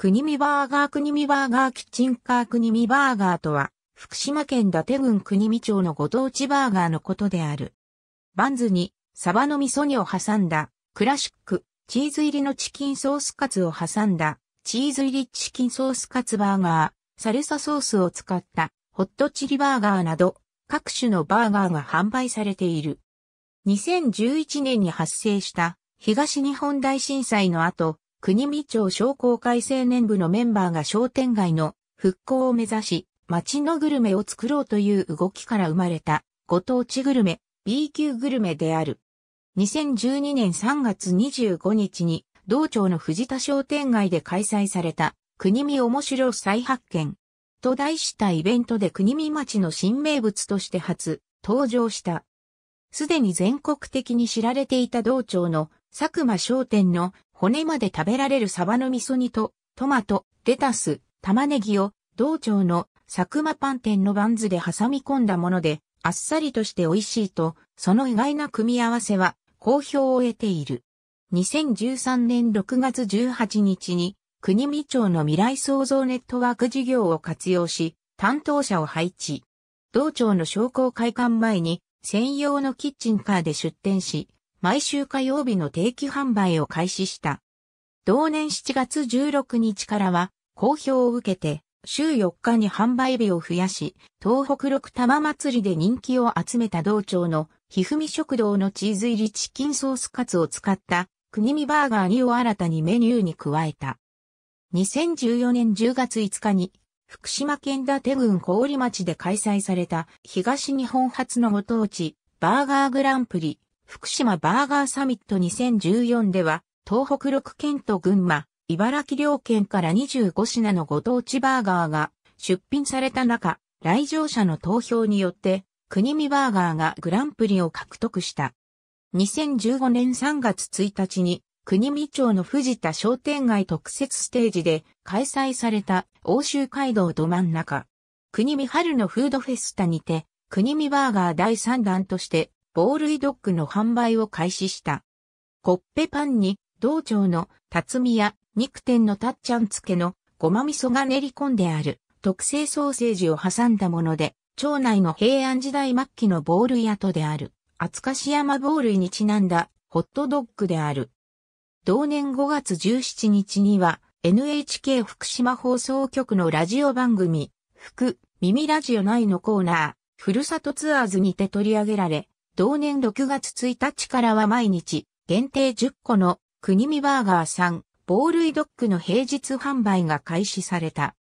国見バーガー国見バーガーキッチンカー国見バーガーとは、福島県伊達郡国見町のご当地バーガーのことである。バンズに、サバの味噌煮を挟んだ、クラシック、チーズ入りのチキンソースカツを挟んだ、チーズ入りチキンソースカツバーガー、サルサソースを使った、ホットチリバーガーなど、各種のバーガーが販売されている。2011年に発生した、東日本大震災の後、国見町商工会青年部のメンバーが商店街の復興を目指し、街のグルメを作ろうという動きから生まれた、ご当地グルメ、B 級グルメである。2012年3月25日に、道庁の藤田商店街で開催された、国見面白再発見。と題したイベントで国見町の新名物として初、登場した。すでに全国的に知られていた道庁の佐久間商店の骨まで食べられるサバの味噌煮と、トマト、レタス、玉ねぎを、道庁の佐久間パン店のバンズで挟み込んだもので、あっさりとして美味しいと、その意外な組み合わせは、好評を得ている。2013年6月18日に、国見町の未来創造ネットワーク事業を活用し、担当者を配置。道庁の商工会館前に、専用のキッチンカーで出店し、毎週火曜日の定期販売を開始した。同年7月16日からは、好評を受けて、週4日に販売日を増やし、東北六玉祭りで人気を集めた道庁の、ひふみ食堂のチーズ入りチキンソースカツを使った、くにみバーガー2を新たにメニューに加えた。2014年10月5日に、福島県伊達郡郡町で開催された東日本初のご当地バーガーグランプリ福島バーガーサミット2014では、東北6県と群馬、茨城両県から25品のご当地バーガーが出品された中、来場者の投票によって、国見バーガーがグランプリを獲得した。2015年3月1日に、国見町の藤田商店街特設ステージで開催された欧州街道ど真ん中。国見春のフードフェスタにて、国見バーガー第3弾としてボールイドッグの販売を開始した。コッペパンに、道庁の辰巳や肉店のたっちゃん漬けのごま味噌が練り込んである特製ソーセージを挟んだもので、町内の平安時代末期のボール跡である、厚し山ボールにちなんだホットドッグである。同年5月17日には NHK 福島放送局のラジオ番組、福、耳ラジオ内のコーナー、ふるさとツアーズにて取り上げられ、同年6月1日からは毎日、限定10個の、国見バーガーさん、ボールイドッグの平日販売が開始された。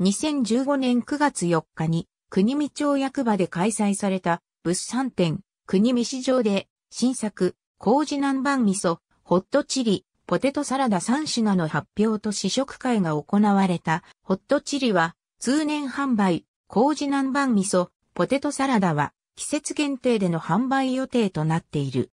2015年9月4日に、国見町役場で開催された、物産展、国見市場で、新作、麹南蛮味噌、ホットチリ、ポテトサラダ3品の発表と試食会が行われた。ホットチリは、通年販売、麹南蛮味噌、ポテトサラダは、季節限定での販売予定となっている。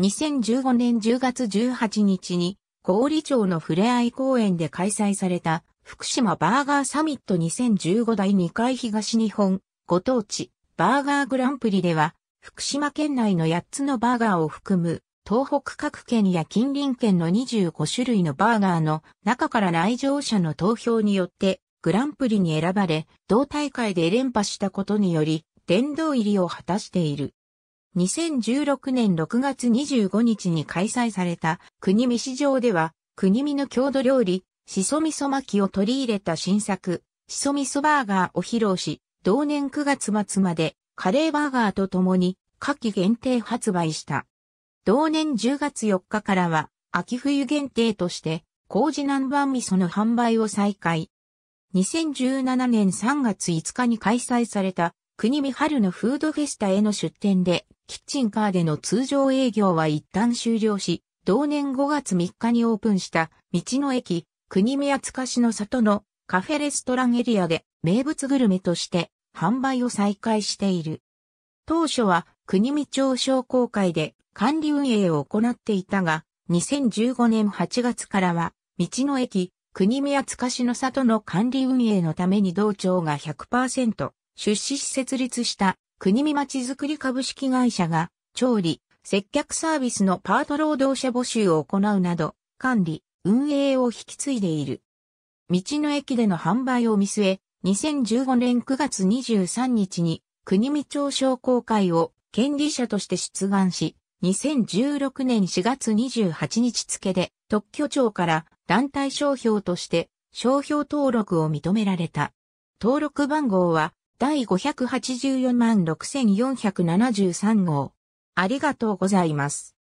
2015年10月18日に、小売町のふれあい公園で開催された、福島バーガーサミット2015第2回東日本、ご当地、バーガーグランプリでは、福島県内の8つのバーガーを含む、東北各県や近隣県の25種類のバーガーの中から来場者の投票によってグランプリに選ばれ、同大会で連覇したことにより、殿堂入りを果たしている。2016年6月25日に開催された国見市場では、国見の郷土料理、しそみそ巻きを取り入れた新作、しそみそバーガーを披露し、同年9月末までカレーバーガーと共に夏季限定発売した。同年10月4日からは秋冬限定として麹南蛮味噌の販売を再開。2017年3月5日に開催された国見春のフードフェスタへの出店で、キッチンカーでの通常営業は一旦終了し、同年5月3日にオープンした、道の駅、国見厚賀市の里のカフェレストランエリアで名物グルメとして販売を再開している。当初は国見町商工会で管理運営を行っていたが、2015年8月からは、道の駅、国見厚賀市の里の管理運営のために同調が100%出資し設立した国見町づくり株式会社が調理、接客サービスのパート労働者募集を行うなど管理、運営を引き継いでいる。道の駅での販売を見据え、2015年9月23日に国見町商工会を権利者として出願し、2016年4月28日付で特許庁から団体商標として商標登録を認められた。登録番号は第584万6473号。ありがとうございます。